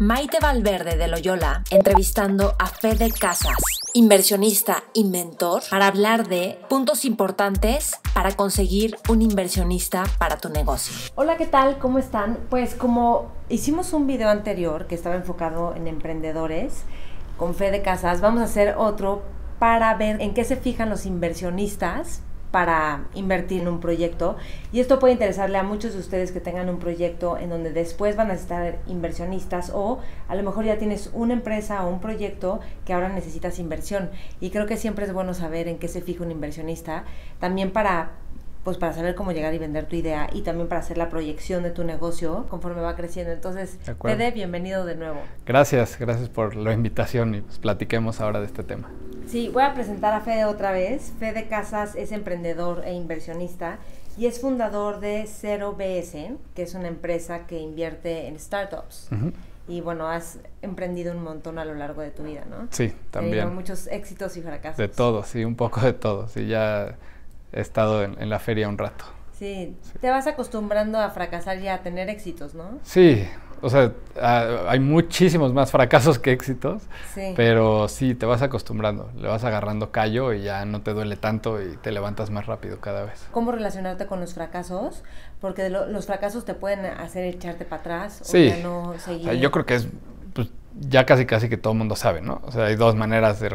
Maite Valverde de Loyola entrevistando a Fede Casas, inversionista y mentor, para hablar de puntos importantes para conseguir un inversionista para tu negocio. Hola, ¿qué tal? ¿Cómo están? Pues como hicimos un video anterior que estaba enfocado en emprendedores con Fede Casas, vamos a hacer otro para ver en qué se fijan los inversionistas para invertir en un proyecto. Y esto puede interesarle a muchos de ustedes que tengan un proyecto en donde después van a necesitar inversionistas o a lo mejor ya tienes una empresa o un proyecto que ahora necesitas inversión. Y creo que siempre es bueno saber en qué se fija un inversionista, también para pues para saber cómo llegar y vender tu idea y también para hacer la proyección de tu negocio conforme va creciendo. Entonces, pede bienvenido de nuevo. Gracias, gracias por la invitación y pues, platiquemos ahora de este tema. Sí, voy a presentar a Fede otra vez. Fede Casas es emprendedor e inversionista y es fundador de Cero BS, que es una empresa que invierte en startups. Y bueno, has emprendido un montón a lo largo de tu vida, ¿no? Sí, también. muchos éxitos y fracasos. De todo, sí, un poco de todo. Y ya he estado en, la feria un rato. sí, te vas acostumbrando a fracasar y a tener éxitos, ¿no? Sí, o sea, hay muchísimos más fracasos que éxitos, pero sí, te vas acostumbrando, le vas agarrando callo y ya no te duele tanto y te levantas más rápido cada vez. ¿Cómo relacionarte con los fracasos? Porque los fracasos te pueden hacer echarte para atrás o ya no seguir. yo creo que es pues, ya casi casi que todo el mundo sabe, ¿no? O sea, hay dos maneras de,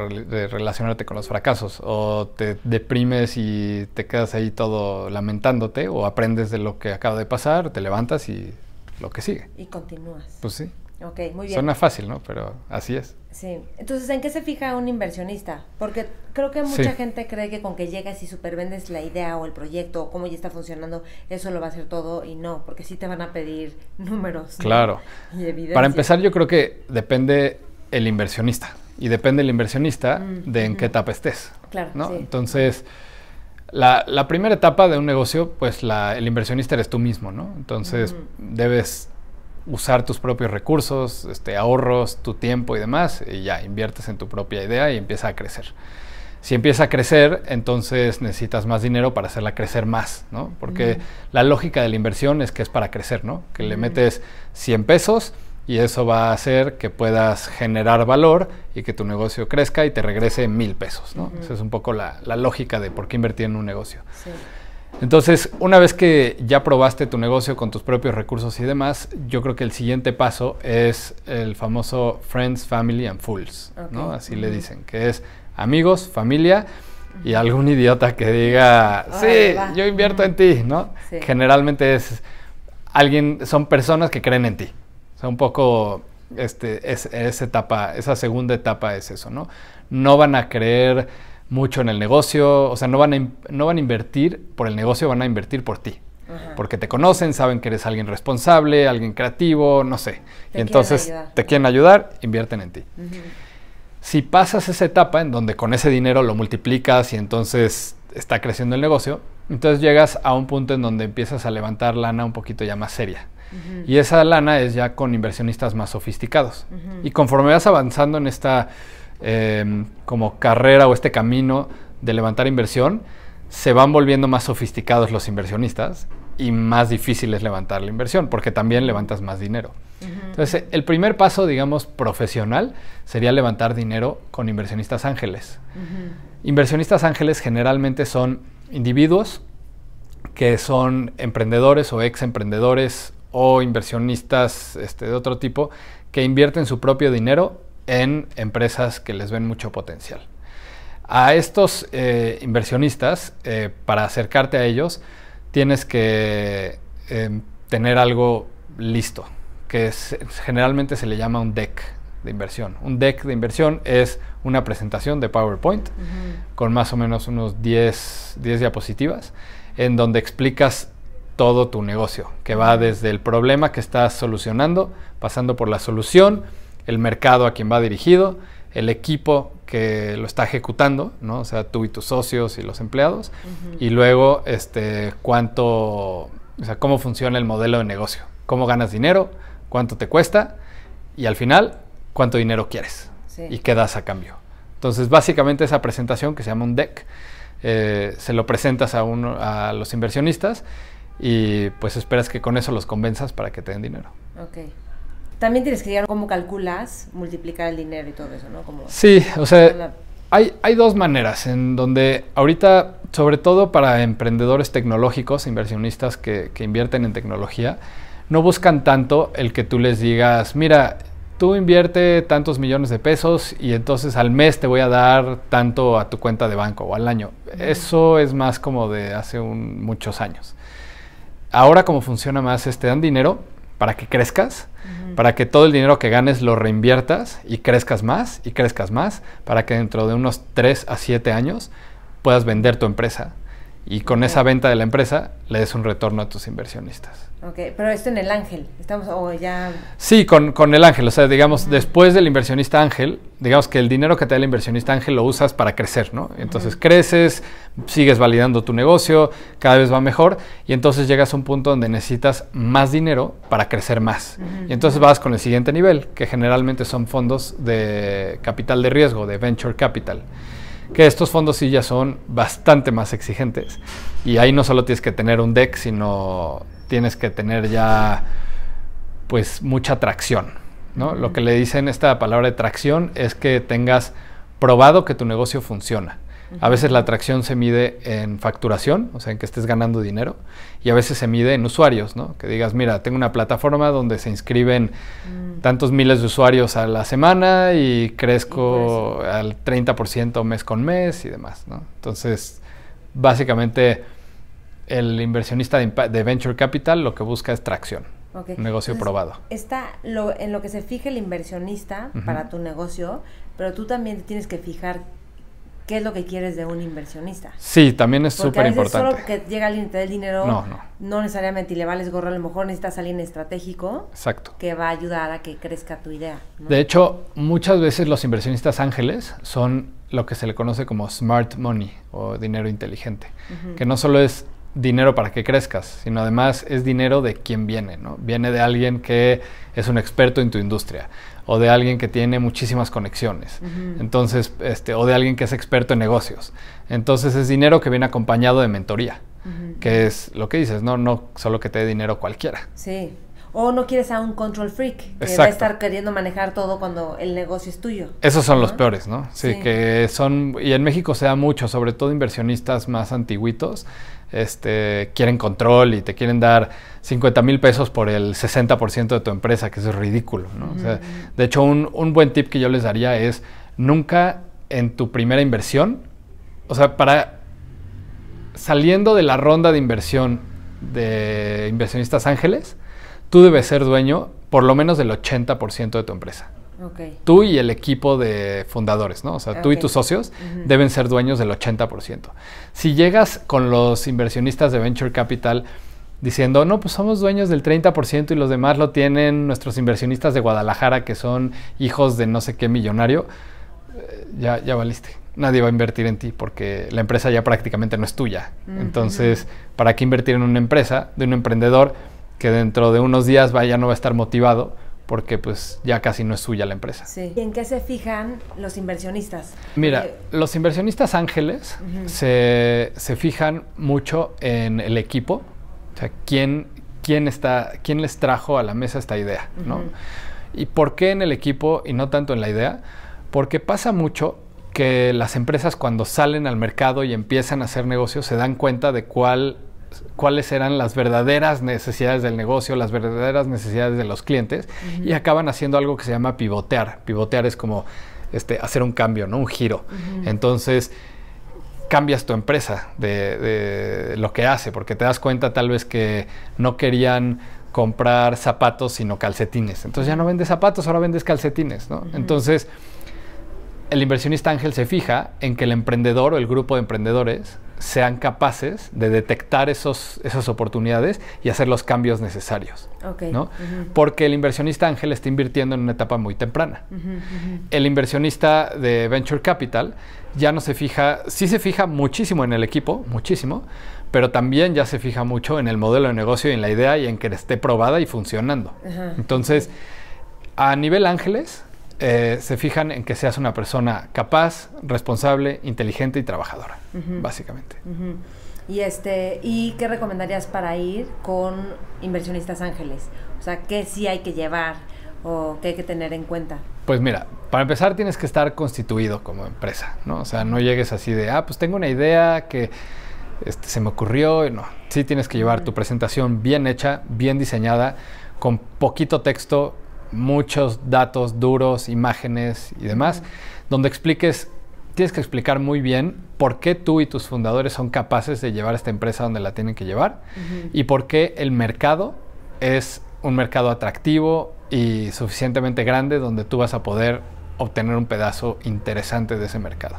relacionarte con los fracasos. O te deprimes y te quedas ahí todo lamentándote, o aprendes de lo que acaba de pasar, te levantas y lo que sigue. Y continúas. Pues sí. Ok, muy bien. Suena fácil, ¿no? Pero así es. Sí. Entonces, ¿en qué se fija un inversionista? Porque creo que mucha gente cree que con que llegas y supervendes la idea o el proyecto o cómo ya está funcionando, eso lo va a hacer todo y no, porque sí te van a pedir números. Claro. Y evidencia. Para empezar, yo creo que depende el inversionista y depende el inversionista mm. de en qué etapa estés. Claro. ¿no? Entonces la, primera etapa de un negocio, pues la, el inversionista eres tú mismo, ¿no? Entonces debes usar tus propios recursos, este, ahorros, tu tiempo y demás, y ya inviertes en tu propia idea y empieza a crecer. Si empieza a crecer, entonces necesitas más dinero para hacerla crecer más, ¿no? Porque la lógica de la inversión es que es para crecer, ¿no? Que le metes 100 pesos y eso va a hacer que puedas generar valor y que tu negocio crezca y te regrese mil pesos. ¿no? Esa es un poco la, lógica de por qué invertir en un negocio. Entonces, una vez que ya probaste tu negocio con tus propios recursos y demás, yo creo que el siguiente paso es el famoso Friends, Family and Fools, ¿no? Así le dicen, que es amigos, familia y algún idiota que diga, sí, yo invierto en ti, ¿no? Generalmente es alguien, son personas que creen en ti un poco este, esa etapa, esa segunda etapa es eso, ¿no? No van a creer mucho en el negocio, o sea, no van a, no van a invertir por el negocio, van a invertir por ti. Porque te conocen, saben que eres alguien responsable, alguien creativo, no sé. y entonces te quieren ayudar, invierten en ti. Si pasas esa etapa en donde con ese dinero lo multiplicas y entonces está creciendo el negocio, entonces llegas a un punto en donde empiezas a levantar lana un poquito ya más seria. Y esa lana es ya con inversionistas más sofisticados. Y conforme vas avanzando en esta em, como carrera o este camino de levantar inversión, se van volviendo más sofisticados los inversionistas y más difícil es levantar la inversión, porque también levantas más dinero. Entonces, el primer paso, digamos, profesional sería levantar dinero con inversionistas ángeles. Inversionistas ángeles generalmente son individuos que son emprendedores o ex emprendedores o inversionistas este, de otro tipo que invierten su propio dinero en empresas que les ven mucho potencial. A estos eh, inversionistas, eh, para acercarte a ellos, tienes que em, tener algo listo, que es, generalmente se le llama un deck de inversión. Un deck de inversión es una presentación de PowerPoint con más o menos unos 10, 10 diapositivas en donde explicas todo tu negocio, que va desde el problema que estás solucionando, pasando por la solución, el mercado a quien va dirigido, el equipo que lo está ejecutando, ¿no? O sea, tú y tus socios y los empleados, y luego este cuánto, o sea, cómo funciona el modelo de negocio, cómo ganas dinero, cuánto te cuesta y al final cuánto dinero quieres y qué das a cambio. Entonces, básicamente esa presentación que se llama un deck, eh, se lo presentas a, uno, a los inversionistas y pues esperas que con eso los convenzas para que te den dinero. Ok. También tienes que llegar cómo calculas multiplicar el dinero y todo eso, ¿no? sí, o sea, hay, dos maneras en donde ahorita, sobre todo para emprendedores tecnológicos, inversionistas que, invierten en tecnología, no buscan tanto el que tú les digas, mira, tú invierte tantos millones de pesos y entonces al mes te voy a dar tanto a tu cuenta de banco o al año. Eso es más como de hace muchos años ahora cómo funciona más es te dan dinero para que crezcas, para que todo el dinero que ganes lo reinviertas y crezcas más y crezcas más, para que dentro de unos 3 a 7 años puedas vender tu empresa y con esa venta de la empresa le des un retorno a tus inversionistas. Ok, pero esto en el ángel, estamos o ya... Sí, con, con, el ángel, o sea, digamos, después del inversionista ángel, digamos que el dinero que te da el inversionista ángel lo usas para crecer, ¿no? Entonces creces, sigues validando tu negocio, cada vez va mejor, y entonces llegas a un punto donde necesitas más dinero para crecer más. Y entonces vas con el siguiente nivel, que generalmente son fondos de capital de riesgo, de venture capital que estos fondos sí ya son bastante más exigentes. Y ahí no solo tienes que tener un deck, sino tienes que tener ya pues mucha tracción. ¿no? Lo que le dicen esta palabra de tracción es que tengas probado que tu negocio funciona. A veces la atracción se mide en facturación, o sea, en que estés ganando dinero, y a veces se mide en usuarios, ¿no? Que digas, mira, tengo una plataforma donde se inscriben mm. tantos miles de usuarios a la semana y crezco pues al 30% mes con mes y demás, ¿no? Entonces, básicamente, el inversionista de, venture capital lo que busca es tracción. Un negocio probado. Está lo, en lo que se fije el inversionista para tu negocio, pero tú también tienes que fijar qué es lo que quieres de un inversionista. Sí, también es súper importante. Solo que llega alguien y te dé el dinero, no, necesariamente y le vales gorro, a lo mejor necesitas a alguien estratégico Exacto. que va a ayudar a que crezca tu idea. De hecho, muchas veces los inversionistas ángeles son lo que se le conoce como smart money o dinero inteligente, que no solo es dinero para que crezcas, sino además es dinero de quien viene, ¿no? Viene de alguien que es un experto en tu industria o de alguien que tiene muchísimas conexiones. Entonces, este, o de alguien que es experto en negocios. Entonces, es dinero que viene acompañado de mentoría, que es lo que dices, no no solo que te dé dinero cualquiera. Sí. O no quieres a un control freak que va a estar queriendo manejar todo cuando el negocio es tuyo. Esos son los peores, ¿no? sí, que son y en México se da mucho, sobre todo inversionistas más antiguitos este, quieren control y te quieren dar 50 mil pesos por el 60% de tu empresa, que eso es ridículo. de hecho, un, un, buen tip que yo les daría es nunca en tu primera inversión, o sea, para saliendo de la ronda de inversión de inversionistas ángeles, tú debes ser dueño por lo menos del 80% de tu empresa. Tú y el equipo de fundadores, ¿no? O sea, tú y tus socios deben ser dueños del 80%. Si llegas con los inversionistas de Venture Capital diciendo, no, pues somos dueños del 30% y los demás lo tienen nuestros inversionistas de Guadalajara que son hijos de no sé qué millonario, eh, ya, ya valiste. Nadie va a invertir en ti porque la empresa ya prácticamente no es tuya. Entonces, ¿para qué invertir en una empresa de un emprendedor que dentro de unos días ya no va a estar motivado? porque pues ya casi no es suya la empresa. ¿Y en qué se fijan los inversionistas? Mira, los inversionistas ángeles se, fijan mucho en el equipo, o sea, quién, quién, está, quién les trajo a la mesa esta idea, ¿no? ¿Y por qué en el equipo y no tanto en la idea? Porque pasa mucho que las empresas cuando salen al mercado y empiezan a hacer negocios se dan cuenta de cuál cuáles eran las verdaderas necesidades del negocio, las verdaderas necesidades de los clientes y acaban haciendo algo que se llama pivotear. Pivotear es como este, hacer un cambio, ¿no? Un giro. Entonces cambias tu empresa de, lo que hace, porque te das cuenta tal vez que no querían comprar zapatos sino calcetines. Entonces ya no vendes zapatos, ahora vendes calcetines, Entonces el inversionista ángel se fija en que el emprendedor o el grupo de emprendedores sean capaces de detectar esos, esas oportunidades y hacer los cambios necesarios. ¿no? Porque el inversionista ángel está invirtiendo en una etapa muy temprana. El inversionista de Venture Capital ya no se fija, sí se fija muchísimo en el equipo, muchísimo, pero también ya se fija mucho en el modelo de negocio y en la idea y en que esté probada y funcionando. Entonces, a nivel ángeles, eh, se fijan en que seas una persona capaz, responsable, inteligente y trabajadora, básicamente. Y este, ¿y qué recomendarías para ir con inversionistas ángeles? O sea, ¿qué sí hay que llevar o qué hay que tener en cuenta? Pues mira, para empezar tienes que estar constituido como empresa, ¿no? O sea, no llegues así de, ah, pues tengo una idea que este, se me ocurrió, no. Sí tienes que llevar tu presentación bien hecha, bien diseñada, con poquito texto, muchos datos duros, imágenes y demás, donde expliques, tienes que explicar muy bien por qué tú y tus fundadores son capaces de llevar esta empresa donde la tienen que llevar y por qué el mercado es un mercado atractivo y suficientemente grande donde tú vas a poder obtener un pedazo interesante de ese mercado.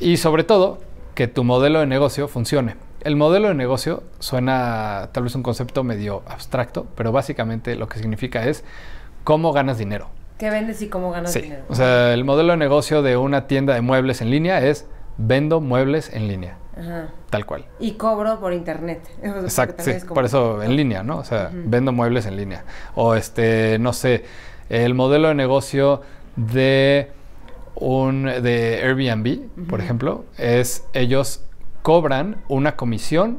Y sobre todo, que tu modelo de negocio funcione. El modelo de negocio suena tal vez un concepto medio abstracto, pero básicamente lo que significa es cómo ganas dinero. ¿Qué vendes y cómo ganas dinero? O sea, el modelo de negocio de una tienda de muebles en línea es vendo muebles en línea. Ajá. Tal cual. Y cobro por internet. Exacto, sí, por eso en línea, ¿no? O sea, vendo muebles en línea. O este, no sé, el modelo de negocio de un de Airbnb, por ejemplo, es ellos cobran una comisión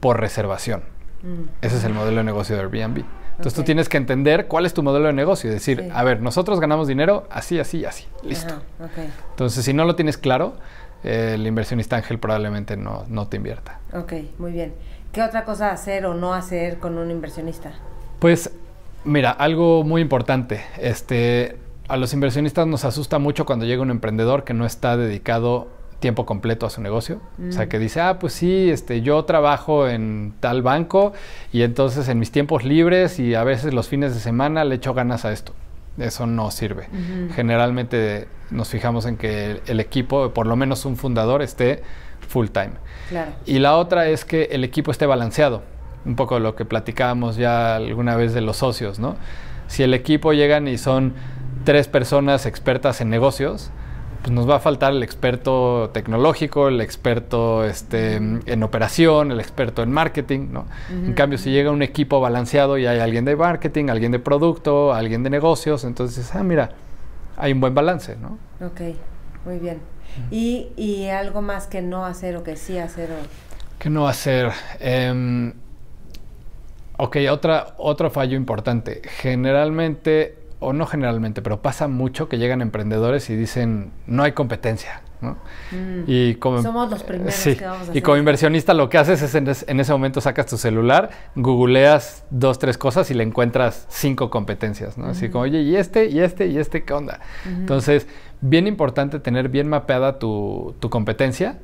por reservación. Mm. Ese es el modelo de negocio de Airbnb. Entonces tú tienes que entender cuál es tu modelo de negocio y decir, a ver, nosotros ganamos dinero así, así, así. Listo. Entonces, si no lo tienes claro, eh, el inversionista ángel probablemente no, no te invierta. Ok, muy bien. ¿Qué otra cosa hacer o no hacer con un inversionista? Pues, mira, algo muy importante. Este, a los inversionistas nos asusta mucho cuando llega un emprendedor que no está dedicado tiempo completo a su negocio. O sea, mm. que dice, ah, pues sí, este, yo trabajo en tal banco y entonces en mis tiempos libres y a veces los fines de semana le echo ganas a esto. Eso no sirve. Generalmente nos fijamos en que el equipo, por lo menos un fundador, esté full time. Y la otra es que el equipo esté balanceado. Un poco lo que platicábamos ya alguna vez de los socios, ¿no? Si el equipo llegan y son tres personas expertas en negocios, pues nos va a faltar el experto tecnológico, el experto este, en operación, el experto en marketing, ¿no? En cambio, si llega un equipo balanceado y hay alguien de marketing, alguien de producto, alguien de negocios, entonces, ah, mira, hay un buen balance, ¿no? Ok, muy bien. ¿Y, algo más que no hacer o que sí hacer? O... Que no hacer? Em, ok, otra, otro fallo importante. Generalmente o no generalmente, pero pasa mucho que llegan emprendedores y dicen, no hay competencia. ¿no? Mm. Y Somos los primeros que vamos a hacer. Y como inversionista lo que haces es en, ese momento sacas tu celular, googleas dos, tres cosas y le encuentras cinco competencias. ¿no? Así como, oye, y este, y este, y este, ¿qué onda? Entonces, bien importante tener bien mapeada tu, tu competencia.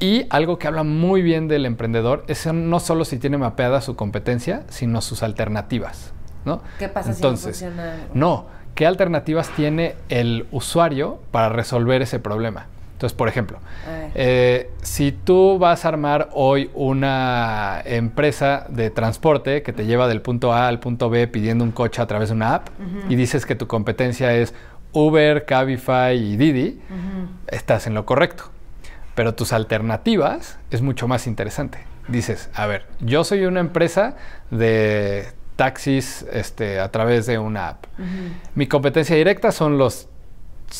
Y algo que habla muy bien del emprendedor es no solo si tiene mapeada su competencia, sino sus alternativas. ¿Qué pasa Entonces, si no funciona? No, ¿qué alternativas tiene el usuario para resolver ese problema? Entonces, por ejemplo, eh, si tú vas a armar hoy una empresa de transporte que te lleva del punto A al punto B pidiendo un coche a través de una app y dices que tu competencia es Uber, Cabify y Didi, estás en lo correcto. Pero tus alternativas es mucho más interesante. Dices, a ver, yo soy una empresa de taxis este, a través de una app. Mi competencia directa son los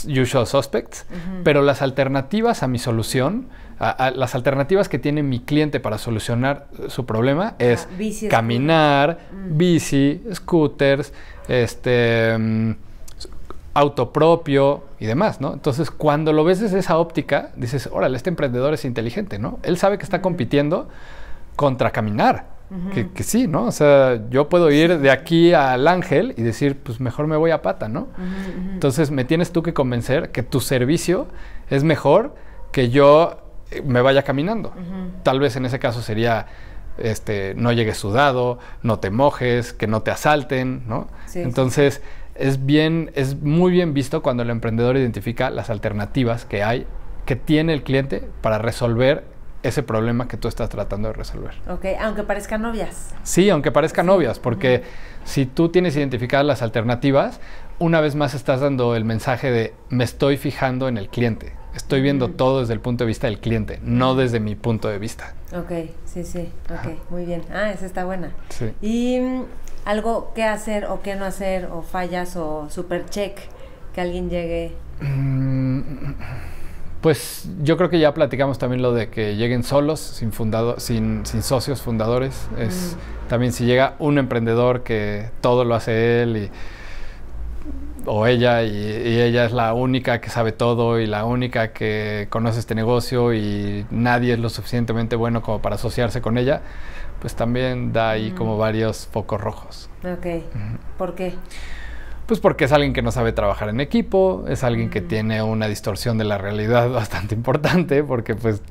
usual suspects, pero las alternativas a mi solución, a, las alternativas que tiene mi cliente para solucionar su problema es caminar, mm. bici, scooters, este mm, auto propio y demás, ¿no? Entonces, cuando lo ves desde esa óptica, dices, órale, este emprendedor es inteligente, ¿no? Él sabe que está compitiendo contra caminar que, sí, ¿no? O sea, yo puedo ir de aquí al ángel y decir, pues mejor me voy a pata, ¿no? Entonces me tienes tú que convencer que tu servicio es mejor que yo eh, me vaya caminando. Tal vez en ese caso sería, este, no llegues sudado, no te mojes, que no te asalten, ¿no? Entonces... Es, bien, es muy bien visto cuando el emprendedor identifica las alternativas que hay, que tiene el cliente para resolver ese problema que tú estás tratando de resolver. Ok, aunque parezcan novias. Sí, aunque parezcan novias, porque si tú tienes identificadas las alternativas, una vez más estás dando el mensaje de me estoy fijando en el cliente, estoy viendo todo desde el punto de vista del cliente, no desde mi punto de vista. Ok, sí, sí, ok, muy bien. Ah, esa está buena. Sí. Y mm, algo que hacer o qué no hacer, o fallas, o super check, que alguien llegue. Mm, pues yo creo que ya platicamos también lo de que lleguen solos, sin, fundado, sin, sin socios fundadores. Es, También si llega un emprendedor que todo lo hace él o ella y, ella es la única que sabe todo y la única que conoce este negocio y nadie es lo suficientemente bueno como para asociarse con ella, pues también da ahí como varios focos rojos. Ok. ¿Por qué? Pues porque es alguien que no sabe trabajar en equipo, es alguien que mm. tiene una distorsión de la realidad bastante importante, porque pues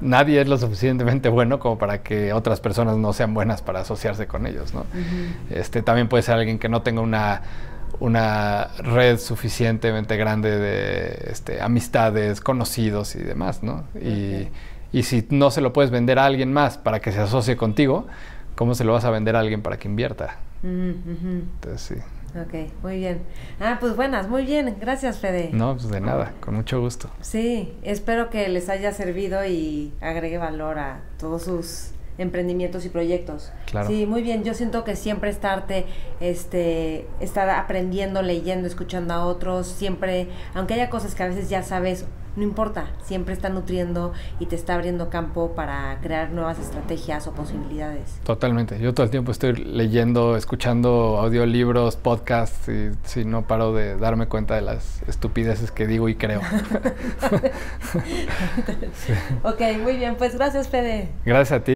nadie es lo suficientemente bueno como para que otras personas no sean buenas para asociarse con ellos, ¿no? Este también puede ser alguien que no tenga una red suficientemente grande de este, amistades, conocidos y demás, ¿no? Y, si no se lo puedes vender a alguien más para que se asocie contigo, ¿cómo se lo vas a vender a alguien para que invierta? Mm, Entonces, sí. Ok, muy bien. Ah, pues buenas, muy bien. Gracias, Fede. No, pues de nada, con mucho gusto. Sí, espero que les haya servido y agregue valor a todos sus emprendimientos y proyectos. Sí, muy bien. Yo siento que siempre estarte, este, estar aprendiendo, leyendo, escuchando a otros, siempre, aunque haya cosas que a veces ya sabes, no importa, siempre está nutriendo y te está abriendo campo para crear nuevas estrategias o posibilidades. Totalmente. Yo todo el tiempo estoy leyendo, escuchando audiolibros, podcasts y si no paro de darme cuenta de las estupideces que digo y creo. Ok, muy bien. Pues gracias, Fede. Gracias a ti.